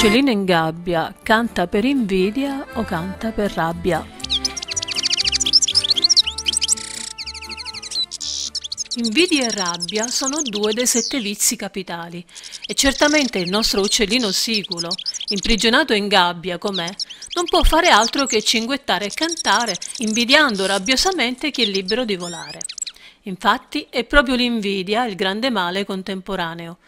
L'uccellino in gabbia canta per invidia o canta per rabbia? Invidia e rabbia sono due dei sette vizi capitali e certamente il nostro uccellino siculo, imprigionato in gabbia com'è, non può fare altro che cinguettare e cantare, invidiando rabbiosamente chi è libero di volare. Infatti è proprio l'invidia il grande male contemporaneo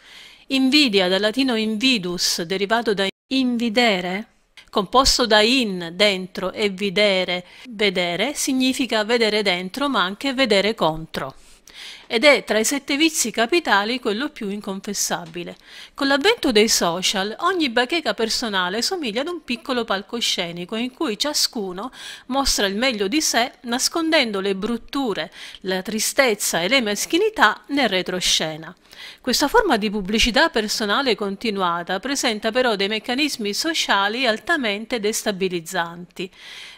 Invidia, dal latino invidus, derivato da invidere, composto da in, dentro, e videre, vedere, significa vedere dentro ma anche vedere contro ed è tra i sette vizi capitali quello più inconfessabile. Con l'avvento dei social, ogni bacheca personale somiglia ad un piccolo palcoscenico in cui ciascuno mostra il meglio di sé nascondendo le brutture, la tristezza e le meschinità nel retroscena. Questa forma di pubblicità personale continuata presenta però dei meccanismi sociali altamente destabilizzanti.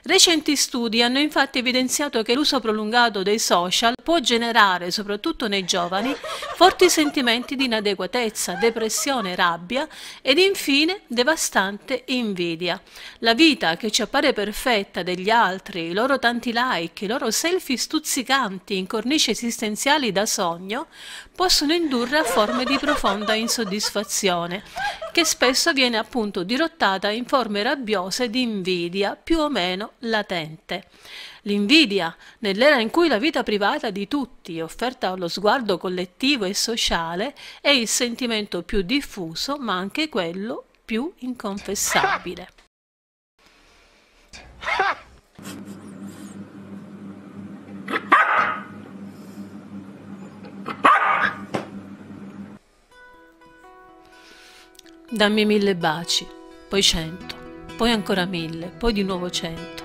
Recenti studi hanno infatti evidenziato che l'uso prolungato dei social può generare, soprattutto soprattutto nei giovani, forti sentimenti di inadeguatezza, depressione, rabbia ed infine devastante invidia. La vita che ci appare perfetta degli altri, i loro tanti like, i loro selfie stuzzicanti in cornici esistenziali da sogno, possono indurre a forme di profonda insoddisfazione, che spesso viene appunto dirottata in forme rabbiose di invidia più o meno latente. L'invidia, nell'era in cui la vita privata di tutti è offerta allo sguardo collettivo e sociale, è il sentimento più diffuso, ma anche quello più inconfessabile. Dammi mille baci, poi cento, poi ancora mille, poi di nuovo cento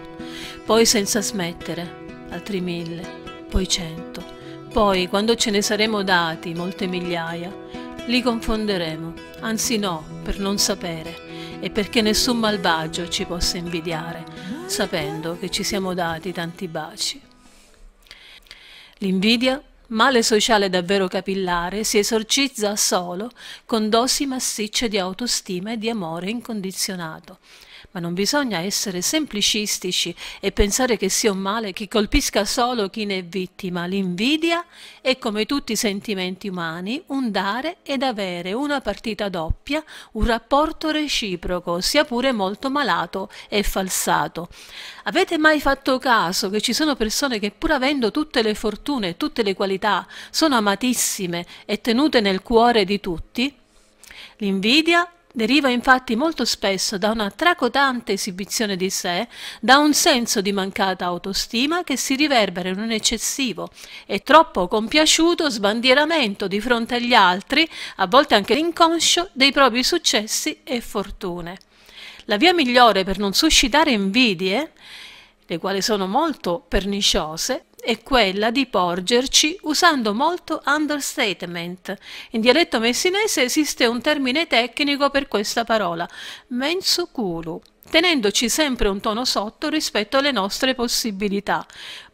poi senza smettere, altri mille, poi cento, poi quando ce ne saremo dati molte migliaia, li confonderemo, anzi no, per non sapere e perché nessun malvagio ci possa invidiare, sapendo che ci siamo dati tanti baci. L'invidia, male sociale davvero capillare, si esorcizza solo con dosi massicce di autostima e di amore incondizionato, ma non bisogna essere semplicistici e pensare che sia un male che colpisca solo chi ne è vittima. L'invidia è, come tutti i sentimenti umani, un dare ed avere, una partita doppia, un rapporto reciproco, sia pure molto malato e falsato. Avete mai fatto caso che ci sono persone che pur avendo tutte le fortune e tutte le qualità sono amatissime e tenute nel cuore di tutti? L'invidia Deriva infatti molto spesso da una tracotante esibizione di sé, da un senso di mancata autostima che si riverbera in un eccessivo e troppo compiaciuto sbandieramento di fronte agli altri, a volte anche inconscio, dei propri successi e fortune. La via migliore per non suscitare invidie, le quali sono molto perniciose, è quella di porgerci usando molto understatement. In dialetto messinese esiste un termine tecnico per questa parola, mensukuru, tenendoci sempre un tono sotto rispetto alle nostre possibilità,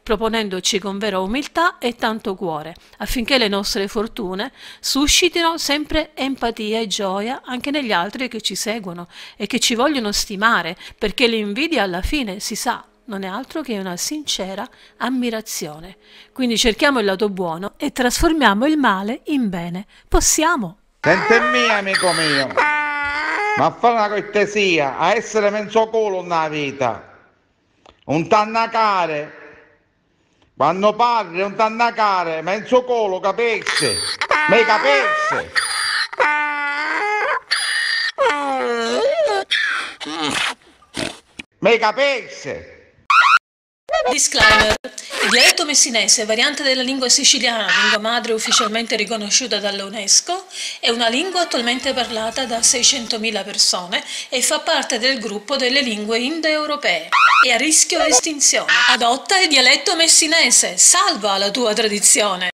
proponendoci con vera umiltà e tanto cuore, affinché le nostre fortune suscitino sempre empatia e gioia anche negli altri che ci seguono e che ci vogliono stimare, perché l'invidia alla fine, si sa, non è altro che una sincera ammirazione. Quindi cerchiamo il lato buono e trasformiamo il male in bene. Possiamo. Sente mia, amico mio, ma fa una cortesia a essere mezzo culo nella vita. Un tannacare. Quando parli un tannacare, mezzo culo capesse. Me capesse. Me capesse. Disclaimer. Il dialetto messinese, variante della lingua siciliana, lingua madre ufficialmente riconosciuta dall'UNESCO, è una lingua attualmente parlata da 600.000 persone e fa parte del gruppo delle lingue indoeuropee. È a rischio estinzione. Adotta il dialetto messinese, salva la tua tradizione.